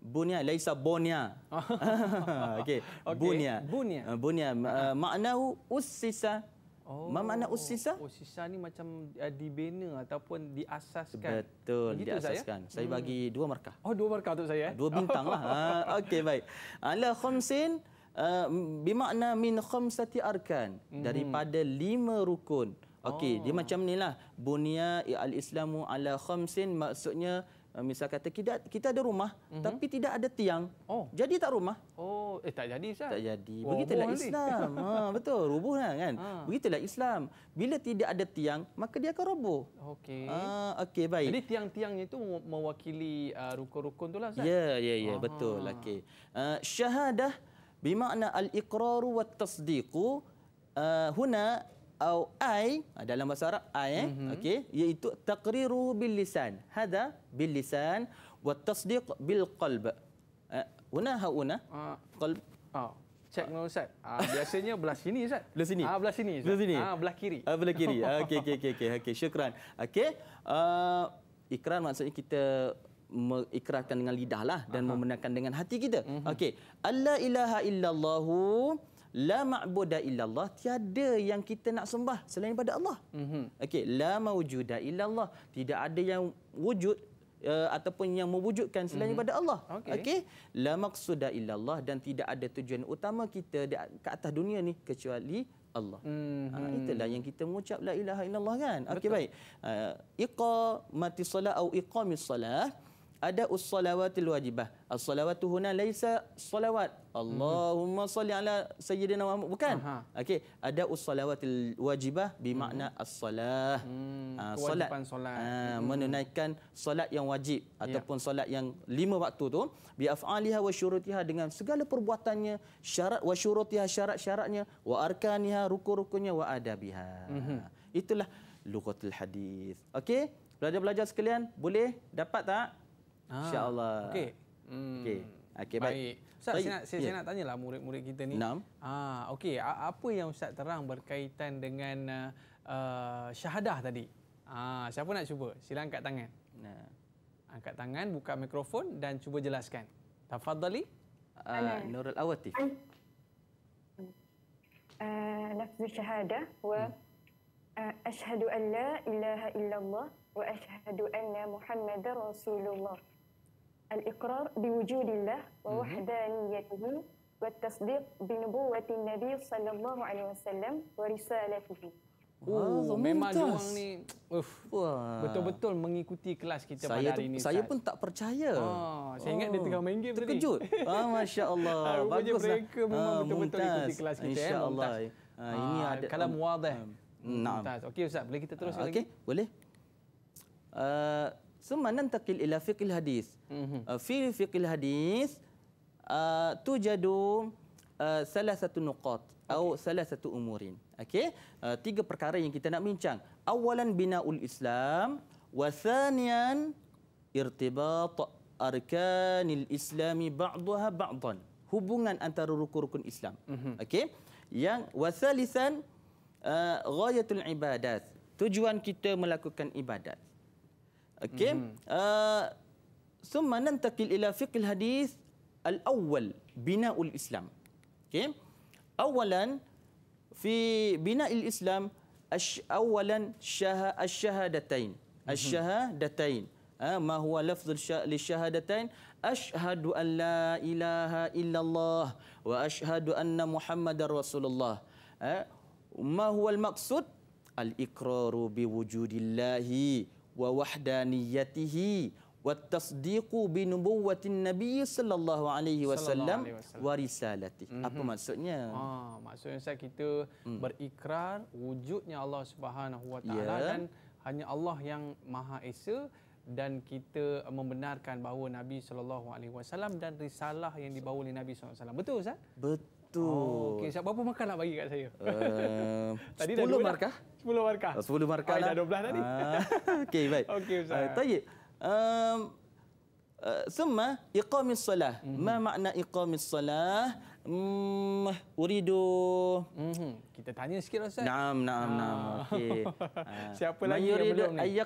C: bunya laisa bunya okey okay. bunya bunya eh, bunya uh, eh, maknahu ussisa Oh.
B: Mama anak usisa? Usisa ni macam uh, eh, dibina ataupun diasaskan. Betul, Begitu, ya? diasaskan. Saya, saya hmm. bagi
C: hmm. dua markah. Oh, dua markah untuk saya eh. Dua bintang lah. ha, Okey, baik. Ala khamsin uh, bimakna min khamsati arkan hmm. daripada lima rukun. Okey, oh. dia macam inilah. Bunia al-Islamu ala khamsin maksudnya Eh, misal kata kita kita ada rumah mm -hmm. tapi tidak ada tiang. Oh. Jadi tak rumah?
B: Oh, eh tak jadi sah. Tak jadi. Oh, Begitulah Islam. Ha,
C: betul, rubuhlah kan. Ha. Begitulah Islam. Bila tidak ada tiang, maka dia akan roboh. Okey. Ah, okey baik. Jadi tiang-tiangnya
B: itu mewakili uh, rukun-rukun uh, itulah
C: Ustaz. Ya, ya, ya, ah. betul. Okey. Uh, syahadah bermakna al-iqraru wat-tasdiqu. Uh, huna au ai ah, dalam bahasa Arab ai eh mm-hmm. okey iaitu taqriru bil lisan hadha bil lisan wa tasdiq bil qalb eh, una ha una ah,
B: qalb ah, Check dengan Ustaz. Ah, biasanya belah sini Ustaz. Belah sini? Ah, belah sini. Belah sini? Ah, belah kiri. Ah, belah kiri. Okey,
C: okey, okey. Okay. okay, syukran. Okey. Uh, ikran maksudnya kita mengikrarkan dengan lidah lah dan uh-huh. membenarkan dengan hati kita. Mm-hmm. Okey. Allah ilaha illallahu la ma'budu illallah tiada yang kita nak sembah selain daripada Allah. Mhm. Okey, la mawjuda illallah tidak ada yang wujud Uh, ataupun yang mewujudkan selain mhm. daripada mm-hmm. Allah. Okey. Okay? La maqsuda illallah dan tidak ada tujuan utama kita di ke atas dunia ni kecuali Allah. Mm-hmm. Uh, itulah yang kita mengucap la ilaha illallah kan. Okey baik. Uh, iqamati solat atau iqamis solat ada ussalawatul wajibah. Ussalawat tu huna laisa salawat. Allahumma salli ala sayyidina Muhammad. Bukan. Okey, ada ussalawatul wajibah bermakna hmm. as-salah. Hmm. Ah, solat. Ah, hmm. menunaikan solat yang wajib ya. ataupun yeah. solat yang lima waktu tu bi af'aliha wa syurutiha dengan segala perbuatannya, syarat wa syurutiha syarat-syaratnya, wa arkaniha rukun-rukunnya wa adabiha. Mhm. Itulah lughatul hadis. Okey? Belajar-belajar sekalian, boleh
B: dapat tak?
E: Ah. InsyaAllah. Okey. Hmm. Okey. Okay, baik. baik. Ustaz, saya, nak, saya, yeah. saya ya. nak
B: tanyalah murid-murid kita ni. Enam. Ah, Okey, apa yang Ustaz terang berkaitan dengan uh, uh, syahadah tadi? Ah, siapa nak cuba? Sila angkat tangan. Nah. Angkat tangan, buka mikrofon dan cuba jelaskan. Tafadhali. Uh, Nurul Awatif.
D: Uh, ah, lafzul syahadah wa uh, hmm. ah, ashadu an la ilaha illallah wa ashadu anna Muhammad rasulullah. الإقرار بوجود الله ووحدانيته والتصديق بنبوة النبي صلى الله عليه وسلم ورسالته Memang dia orang ni
B: uf, betul-betul mengikuti kelas kita saya pada hari ini. Saya pun tak percaya. Oh, saya oh. ingat dia oh, tengah main game Terkejut. tadi. Terkejut. Ah, Masya Allah. Baguslah. Mereka memang ah, betul-betul muntaz. ikuti kelas kita. Eh, Insya Allah. Ya, ah, ada. Kalau muadah. Um,
C: hmm. Okey Ustaz, boleh kita teruskan okay, lagi? Okey, boleh. Uh, takil nantakil ila fiqh hadis. Mhm. Uh, fil fiqil hadis uh, tu jadu uh, salah satu nukat atau salah satu umurin. Okay, tiga perkara yang kita nak bincang. Awalan binaul Islam, wathanian irtibat arkanil Islami ba'daha ba'dan. Hubungan antara rukun-rukun Islam. Mhm. Okay, yang wathalisan uh, ghayatul ibadat. Tujuan kita melakukan ibadat. Okay, mhm. ثم ننتقل إلى فقه الحديث الأول بناء الإسلام okay. أولا في بناء الإسلام أش أولا شه الشهادتين الشهادتين ما هو لفظ للشهادتين أشهد أن لا إله إلا الله وأشهد أن محمد رسول الله ما هو المقصود الإقرار بوجود الله ووحدانيته watasdiqu bi nubuwwatin nabi sallallahu alaihi wasallam wa risalati mm-hmm. apa mhm. maksudnya ah
B: maksudnya saya kita mm. berikrar wujudnya Allah Subhanahu wa taala yeah. dan hanya Allah yang maha esa dan kita membenarkan bahawa Nabi sallallahu alaihi wasallam dan risalah yang dibawa oleh Nabi sallallahu Betul Ustaz?
C: Betul. Oh, Okey, siapa
B: berapa markah nak bagi kat saya? Uh,
C: tadi 10 dah 10 markah.
B: 10 markah. 10 markah. Oh, lah. Dah
C: 12 tadi. Uh, Okey, baik. Okey Ustaz. Uh, tayyib um, Thumma eh, iqamis salah. Mhm. Ma makna iqamis salah? Hmm, uridu. Mhm. Kita tanya sikit lah, Ustaz. Naam, naam, ah. ah.
B: Siapa lagi yang belum ni?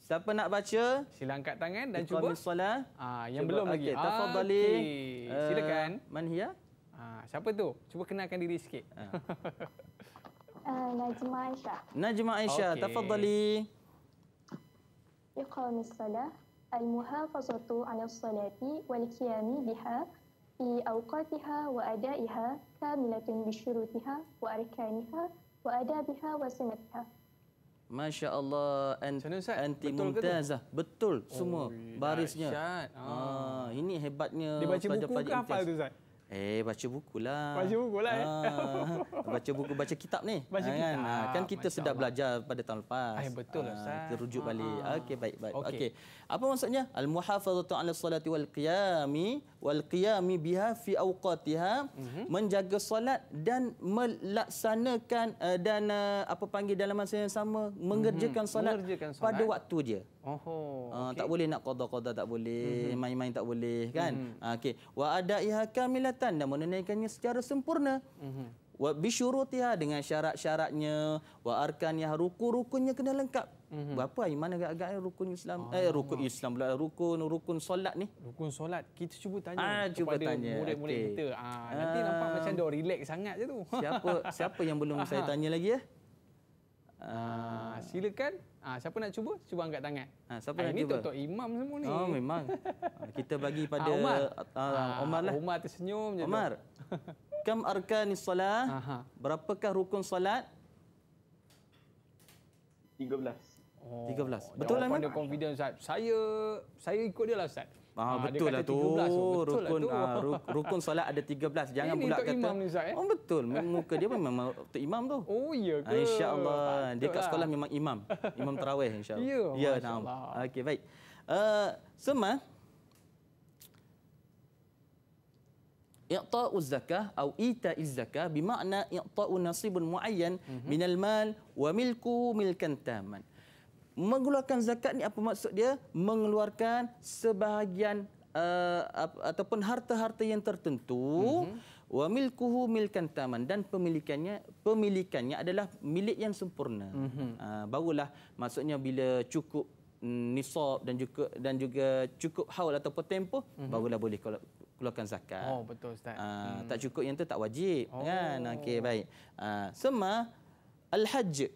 B: Siapa nak baca? Sila angkat tangan dan cuba. Iqamis Ah, yang belum lagi. Okay. Ah, okay. Eh, silakan. Uh, man hiya? Ah, siapa tu? Cuba kenalkan diri sikit. Ah.
D: Eh, Najma Aisyah.
B: Najma Aisyah. Okay. Tafadhali.
D: إقام الصلاة المحافظة على الصلاة والقيام بها في أوقاتها وأدائها كاملة بشروطها وأركانها وأدابها وسنتها
C: Masya Masya-Allah anti anti ممتازه betul, betul. semua barisnya. Ha ah, ini hebatnya Dia baca buku ke hafal tu Ustaz? Eh baca buku lah. Baca bukulah eh. Ah. baca buku baca kitab ni. Baca ah, kan? kitab. Ha, kan kita sedang belajar pada tahun lepas. Ay, betul ha, ustaz. Kita rujuk balik. Okey baik baik. Okey. Okay. Apa maksudnya? Al muhafazatu ala salati wal qiyami wal qiyami biha fi awqatiha mhm. menjaga solat dan melaksanakan uh, dan uh, apa panggil dalam masa yang sama mhm. mengerjakan solat, mengerjakan solat pada waktu dia.
B: Oh, okay. Ah, tak boleh nak
C: qada-qada tak boleh, mhm. main-main tak boleh kan? Uh-huh. Okey. Wa ada'iha kamilatan dan menunaikannya secara sempurna. Uh-huh wa bisyurutiha dengan syarat-syaratnya wa arkannya rukun rukunnya kena lengkap. Mm-hmm. Berapa iman agak-agak rukun Islam eh, ah, eh rukun Islam pula rukun rukun solat ni?
B: Rukun solat kita cuba tanya ah, kepada cuba tanya. murid-murid okay. kita. Ah, ah, nanti nampak macam dia relax sangat je tu. Siapa siapa yang belum saya ah. tanya lagi ya? Ah, ah, silakan. Ah, siapa nak cuba? Cuba angkat tangan. Ah, siapa ah, nak ini cuba? Ini tok imam
C: semua ni. Oh, memang. Ah, kita bagi pada ah, Umar. Ah, Umar lah. Omar tersenyum je. Umar. Tu. Kam arkani salat? Berapakah rukun salat?
B: 13.
E: Oh, 13.
C: Betul
B: lah, Ustaz. Ada confidence, Ustaz. Saya, saya ikut dia lah, Ustaz. Ah, ha, betul lah tu. rukun, lah tu. Ha, rukun salat
C: ada 13. Jangan Ini pula kata. Imam ni, Ustaz, eh? Oh, betul. Muka dia pun memang untuk imam tu. Oh, iya ke? Ha, InsyaAllah. Dia kat lah. sekolah memang imam. Imam terawih, insyaAllah. Ya, ya Allah. Okey, baik. Uh, eh, Semua, i'ta'u zakah atau ita'iz zakah bermakna i'ta'u nasibun muayyan mhm. minal mal wa milku milkan taman. Mengeluarkan zakat ni apa maksud dia? Mengeluarkan sebahagian uh, ataupun harta-harta yang tertentu mhm. wa milkuhu milkan taman dan pemilikannya pemilikannya adalah milik yang sempurna. Uh, barulah maksudnya bila cukup nisab dan juga dan juga cukup haul ataupun tempoh mm-hmm. barulah boleh keluarkan zakat. Oh
B: betul ustaz. Uh, hmm. tak
C: cukup yang tu tak wajib oh. kan. Ah, okey baik. Uh, ah, sama al-hajj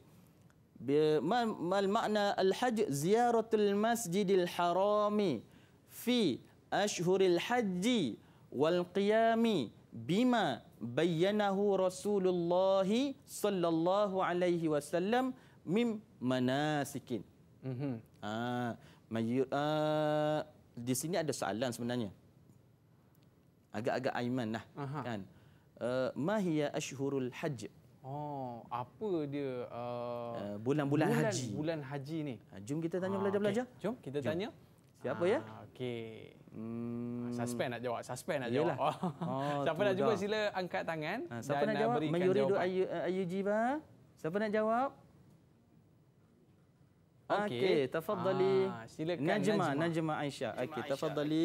C: bi ma, ma makna al-hajj ziyaratul masjidil harami fi ashhuril hajji wal qiyami bima bayyanahu rasulullah sallallahu alaihi wasallam mim manasikin Mhm. Ah, Uh, uh, di sini ada soalan sebenarnya. Agak-agak aiman lah. Aha. Kan? Uh, ah, Mahiyya ashhurul hajj.
B: Oh, apa dia uh, uh, bulan-bulan haji? Bulan haji ni. Jom kita tanya belajar-belajar. okay. Jom kita Jom. tanya. Siapa ya? ah, ya? Okey. Hmm. Suspend nak jawab. Suspend nak Yalah. jawab. Oh, siapa nak cuba sila angkat tangan ha, siapa dan nak jawab? berikan Mayuridu jawapan. Mayuridu Ayuji Siapa nak jawab? Okey, okay, tafadhali. Ah, silakan
C: Najma, Najma Aisyah. Aisyah. Okey, tafadhali.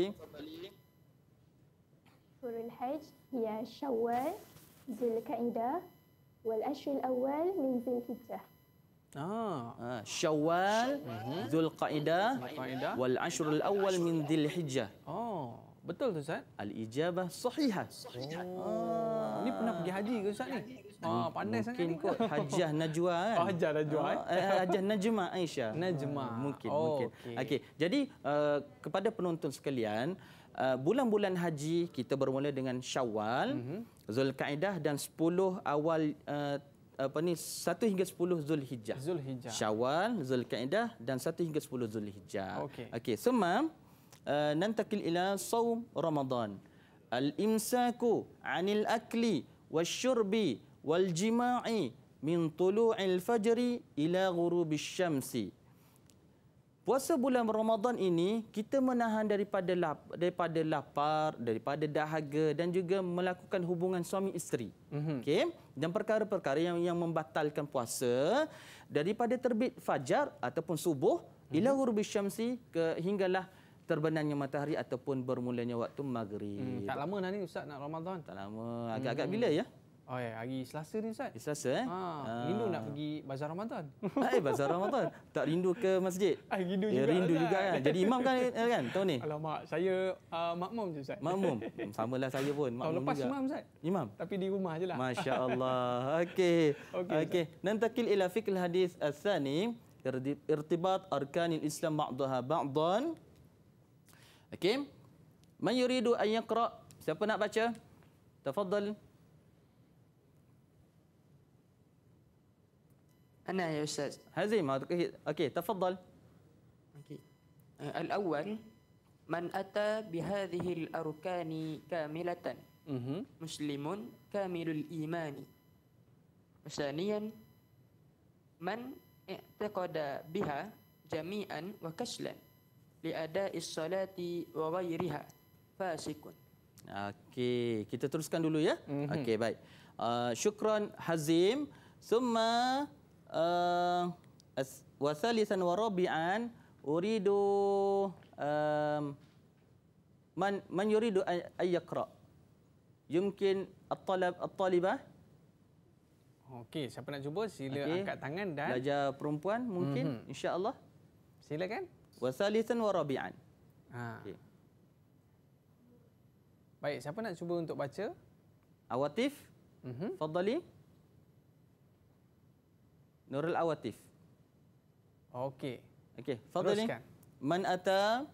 D: Furul Hajj ya Syawal Zulkaidah wal Ashrul Awal min Hijjah.
C: Ah. ah, Syawal mhm. Zulkaidah wal Ashrul Awal min Zulhijjah. Oh, betul tu Ustaz? Al-ijabah sahihah. Sahihah. Oh. Ah. Ni pernah pergi haji ke Ustaz ni? Ah, pandai mungkin sangat kot. Hajah Najwa kan? Oh, Hajah Najwa. Eh? Ah, eh? Hajah Najma Aisyah. Najma. Ah, mungkin, oh, mungkin. Okey, okay. jadi uh, kepada penonton sekalian, eh, bulan-bulan uh, haji kita bermula dengan Syawal, mm -hmm. Zulkaidah dan 10 awal uh, apa ni 1 hingga 10 Zulhijjah. Zulhijjah. Syawal, Zulkaidah dan 1 hingga 10 Zulhijjah. Okey. Okey, semua so, uh, nantakil ila saum Ramadan. Al-imsaku 'anil akli wasyurbi waljima'i min tulu'il fajri ila ghurubish syamsi. Puasa bulan Ramadan ini kita menahan daripada lap, daripada lapar, daripada dahaga dan juga melakukan hubungan suami isteri. Mm-hmm. Okey. Dan perkara-perkara yang yang membatalkan puasa daripada terbit fajar ataupun subuh mm-hmm. ila ghurubish syamsi ke hinggalah terbenamnya matahari ataupun bermulanya waktu maghrib. Hmm, tak lama
B: dah ni ustaz nak Ramadan. Tak lama. Agak-agak hmm. bila ya? Oh ya, ya, hari Selasa ni Ustaz. Hari Selasa eh? Ha, ha. rindu nak pergi bazar Ramadan.
C: Eh, bazar Ramadan. Tak rindu ke masjid? Ah, rindu ya, rindu juga kan. Jadi imam kan eh, kan tahun ni. Alamak, saya
B: uh, makmum je Ustaz. Makmum.
C: Hmm, samalah saya pun makmum Tahun lepas imam
B: Ustaz. Imam. Tapi di rumah ajalah. Masya-Allah.
C: Okey. Okey. Okay. Nantakil ila fiqh hadis ats-tsani irtibat arkanil Islam ba'daha ba'dan. Okey. Man yuridu an yaqra? Siapa nak baca? Tafadhal. أنا يا أستاذ هذه ما أوكي تفضل أوكي الأول من أتى بهذه الأركان كاملة مه. مسلم كامل الإيمان وثانيا من اعتقد بها جميعا وكسلا لأداء الصلاة وغيرها فاسق Okey, kita teruskan dulu ya. Okey, baik. Uh, syukran Hazim. Summa Uh, wasalisan wa rabi'an uridu um, man man yuridu ay yaqra
B: yumkin at Okey, siapa nak cuba sila okay. angkat tangan dan belajar
C: perempuan mungkin mm-hmm.
B: insya-Allah. Silakan.
C: Wasalisan wa rabi'an. Ha. Okay.
B: Baik, siapa nak cuba untuk baca? Awatif. Mhm. Faddali.
C: Nurul Awatif. Okey. Okey, Fadli. Man ata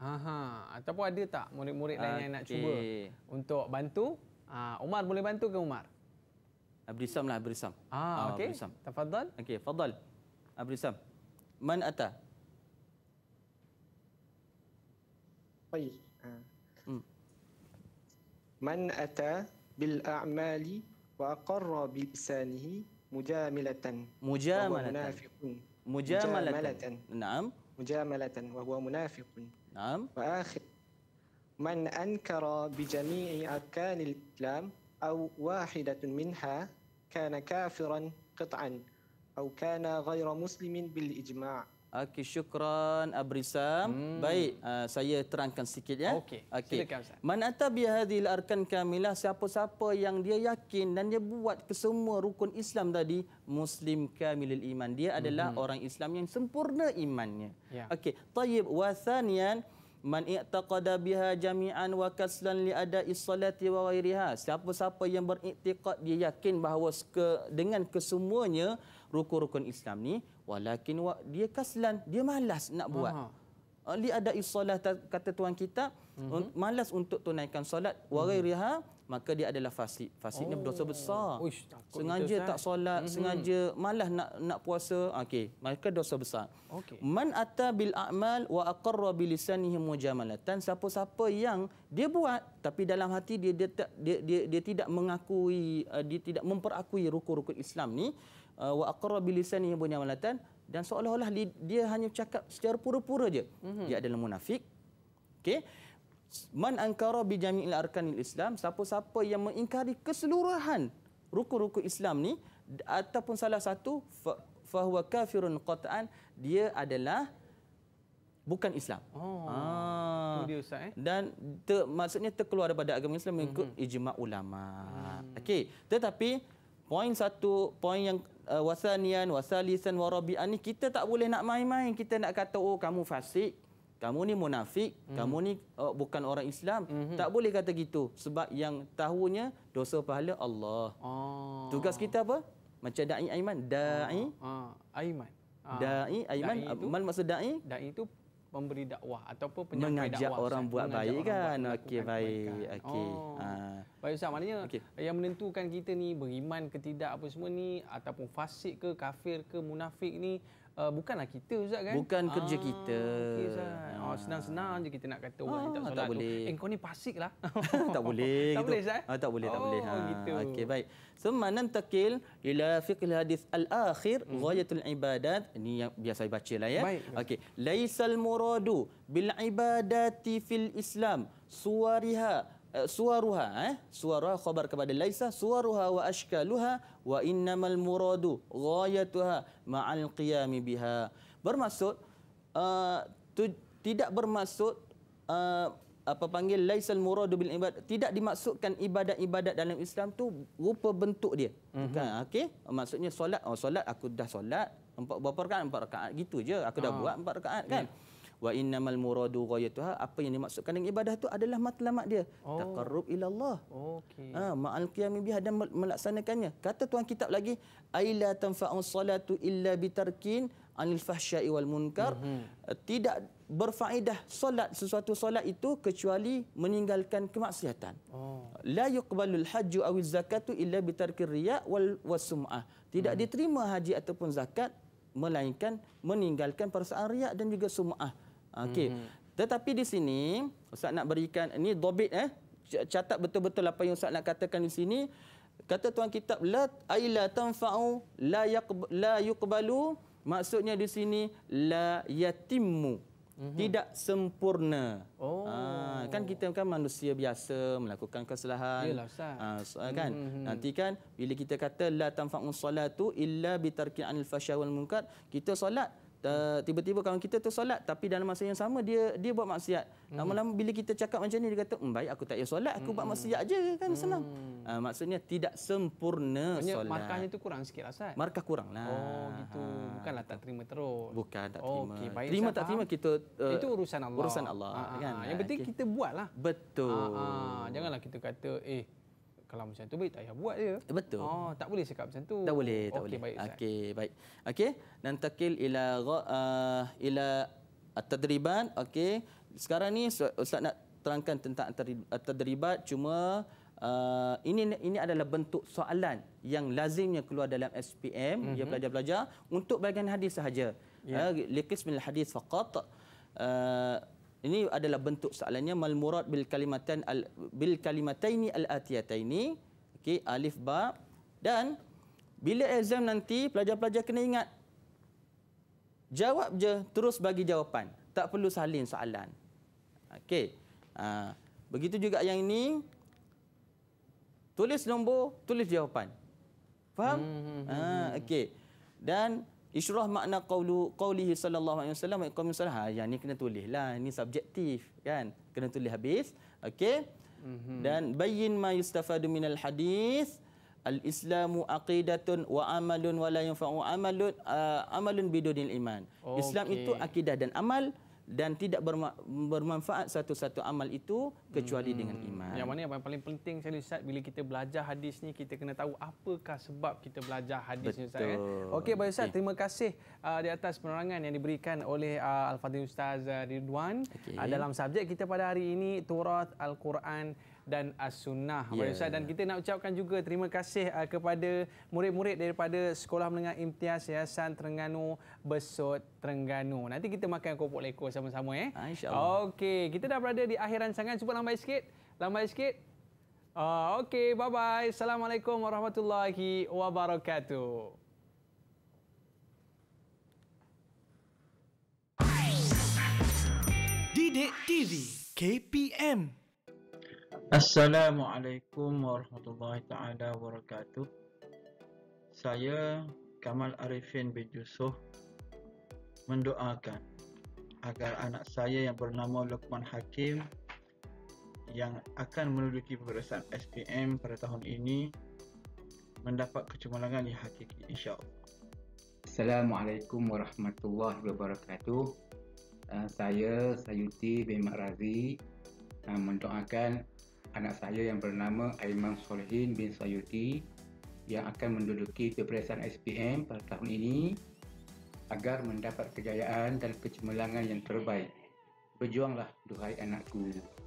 B: Aha, ataupun ada tak murid-murid lain yang nak cuba untuk bantu? Ah, uh, Umar boleh bantu ke Umar?
C: Abrisam lah, Abrisam. Ah, ah, okey. Abrisam. Tafadhal. Okey, Fadhal. Abrisam.
A: Man ata? Baik. من أتى بالأعمال وأقر بلسانه مجاملة مجاملة منافق
C: مجاملة, مجاملة
A: نعم مجاملة وهو منافق نعم وآخر من أنكر بجميع أركان الإسلام أو واحدة منها كان كافرا قطعا أو كان غير مسلم بالإجماع
C: Okey, syukran Abrisam. Hmm. Baik, uh, saya terangkan sedikit ya. Okey, okay. silakan Ustaz. Man atabi hadhil arkan kamilah, siapa-siapa yang dia yakin dan dia buat kesemua rukun Islam tadi, Muslim kamilil iman. Dia adalah hmm. orang Islam yang sempurna imannya. Yeah. Okey, tayyib wa thaniyan, man i'taqada biha jami'an wa kaslan li ada'i salati wa ghairiha. Siapa-siapa yang beriktiqad dia yakin bahawa dengan kesemuanya rukun-rukun Islam ni, Walakin wa, dia kaslan, dia malas nak buat. Ah, li ada isolah kata tuan kita mm -hmm. malas untuk tunaikan solat warai mm. riha mhm. maka dia adalah fasik. Fasiknya oh. berdosa besar. Uish, sengaja tak solat, mm -hmm. sengaja malas nak nak puasa. Ah, okey, maka dosa besar. Okay. Man atta bil a'mal wa aqarra bil lisanihi mujamalatan. Siapa-siapa yang dia buat tapi dalam hati dia dia dia, dia, dia tidak mengakui uh, dia tidak memperakui rukun-rukun Islam ni, uh, wa aqarra bil lisani bunya walatan dan seolah-olah dia hanya cakap secara pura-pura je. Mm-hmm. Dia adalah munafik. Okey. Man ankara bi jami'il arkanil Islam, siapa-siapa yang mengingkari keseluruhan rukun-rukun Islam ni ataupun salah satu fahuwa kafirun qatan dia adalah bukan Islam. Oh. Ah. Dia Ustaz eh. Dan ter, maksudnya terkeluar daripada agama Islam mengikut mm-hmm. ijma ulama. Mm. Okey, tetapi poin satu poin yang uh, wasanian, wasalisan, warabian ni kita tak boleh nak main-main. Kita nak kata oh kamu fasik, kamu ni munafik, mm. kamu ni uh, bukan orang Islam. Mm -hmm. Tak boleh kata gitu sebab yang tahunya dosa pahala Allah. Oh. Tugas kita apa? Macam dai aiman, dai ah. ah. ah, ah. aiman. Dai aiman, apa
B: maksud dai? Dai itu memberi dakwah ataupun penyampai dakwah mengajak orang buat baik kan
C: okey baik okey ha
B: baik ustaz maknanya okay. yang menentukan kita ni beriman ke tidak apa semua ni ataupun fasik ke kafir ke munafik ni uh, bukanlah kita ustaz kan bukan ah, kerja ah, kita okay, Ah. senang-senang je kita nak kata orang oh, ah, yang tak tak boleh. tu eh, kau ni pasik lah eh? ah,
C: tak boleh tak boleh ustaz tak boleh tak oh, boleh ah, ha gitu. okey baik summa nantakil ila fiqh hadis al akhir mm-hmm. ghayatul ibadat ni yang biasa baca lah ya okey laisal muradu bil ibadati fil islam suariha. Eh, suaruha eh suara khabar kepada laisa suaruha wa ashkaluha wa innamal muradu ghayatuha ma'al qiyami biha bermaksud uh, tu, tidak bermaksud uh, apa panggil laisal muradu bil ibad tidak dimaksudkan ibadat-ibadat dalam Islam tu rupa bentuk dia bukan mhm. mm-hmm. okey maksudnya solat oh solat aku dah solat empat berapa rakaat empat rakaat gitu je aku dah ah. buat empat rakaat kan yeah wa innamal muradu ghayatuha apa yang dimaksudkan dengan ibadah itu adalah matlamat dia oh. taqarrub ila Allah okey ha ma'al qiyam bih dan melaksanakannya kata tuan kitab lagi aila tanfa'u salatu illa bitarkin anil fahsya'i wal munkar mm-hmm. tidak berfaedah solat sesuatu solat itu kecuali meninggalkan kemaksiatan. Oh. La yuqbalul hajju awiz zakatu illa bitarkir riya' wal wasum'ah. Tidak hmm. diterima haji ataupun zakat melainkan meninggalkan perasaan dan juga sum'ah. Okey. Mm -hmm. Tetapi di sini Ustaz nak berikan ini dobit eh catat betul-betul apa yang Ustaz nak katakan di sini. Kata tuan kitab la aila tanfa'u la yaqb, la yuqbalu maksudnya di sini la yatimmu. Mhm. Tidak sempurna.
B: Oh. Ha, kan
C: kita kan manusia biasa melakukan kesalahan. Yalah Ustaz. Ah, kan? Mm -hmm. Nanti kan bila kita kata la tanfa'u salatu illa bitarki'anil fasha wal munkar. Kita solat tiba-tiba kawan kita tu solat, tapi dalam masa yang sama dia dia buat maksiat. Hmm. Lama-lama bila kita cakap macam ni dia kata, hmm, baik aku tak payah solat, aku buat hmm. maksiat
B: aje kan senang."
C: Uh, maksudnya tidak sempurna Maksudnya, solat. Markahnya
B: tu kurang sikit lah Ustaz.
C: Markah kurang lah. Oh gitu.
B: Bukanlah tak terima terus.
C: Bukan tak terima. Okay, baik, terima tak faham. terima kita. Uh, Itu urusan Allah. Urusan Allah. Ha, ha, kan? Ah, yang penting okay. kita buat lah. Betul. Ha, ha,
B: janganlah kita kata eh kalau macam tu baik tak payah buat dia. Eh, betul. Oh, tak boleh cakap macam tu. Tak boleh, tak okay, boleh. Okey, baik.
C: Okey, baik. Okey, nantakil ila uh, tadriban. Okey. Sekarang ni ustaz nak terangkan tentang tadribat cuma uh, ini ini adalah bentuk soalan yang lazimnya keluar dalam SPM mm-hmm. yang belajar-belajar untuk bahagian hadis sahaja. Ya, yeah. uh, li hadis faqat. Uh, ini adalah bentuk soalannya mal murad bil kalimatan al bil kalimataini al atiyataini okey alif ba dan bila exam nanti pelajar-pelajar kena ingat jawab je terus bagi jawapan tak perlu salin soalan okey ha, begitu juga yang ini tulis nombor tulis jawapan faham hmm, hmm, hmm, ha hmm, hmm. okey dan Isyrah makna qawlu qawlihi sallallahu alaihi wasallam iqam salah. Ha, yang ni kena tulis lah. Ini subjektif kan. Kena tulis habis. Okey. Mm-hmm. Dan bayyin ma yustafadu minal hadis. Al-Islamu aqidatun wa amalun wa la yanfa'u amalun uh, amalun bidunil iman. Okay. Islam itu akidah dan amal dan tidak bermanfaat satu-satu amal itu kecuali hmm. dengan iman. Yang mana
B: yang paling penting sekali Ustaz bila kita belajar hadis ni kita kena tahu apakah sebab kita belajar hadis ni Ustaz. Kan? Okey baik Ustaz okay. terima kasih uh, di atas penerangan yang diberikan oleh uh, Al-Fadhil Ustaz Ridwan okay. uh, dalam subjek kita pada hari ini Turat Al-Quran dan as-sunnah. Yeah. dan ya. kita nak ucapkan juga terima kasih uh, kepada murid-murid daripada Sekolah Menengah Imtiaz Yayasan Terengganu Besut Terengganu. Nanti kita makan kopok leko sama-sama eh. Ah, Insya-Allah. Okey, kita dah berada di akhir rancangan. Cuba lambai sikit. Lambai sikit. Uh, Okey, bye-bye. Assalamualaikum warahmatullahi wabarakatuh. Didik TV KPM
C: Assalamualaikum warahmatullahi taala wabarakatuh. Saya Kamal Arifin bin Yusuf mendoakan agar anak saya yang bernama Lukman Hakim yang akan menduduki peperiksaan SPM pada tahun ini mendapat
A: kecemerlangan yang hakiki insya-Allah. Assalamualaikum warahmatullahi wabarakatuh. Eh, saya Sayuti bin Marazi uh, mendoakan anak saya yang bernama Aiman Solehin bin Sayuti yang akan menduduki kepresiden SPM pada tahun ini agar mendapat kejayaan dan kecemerlangan yang terbaik. Berjuanglah, duhai anakku.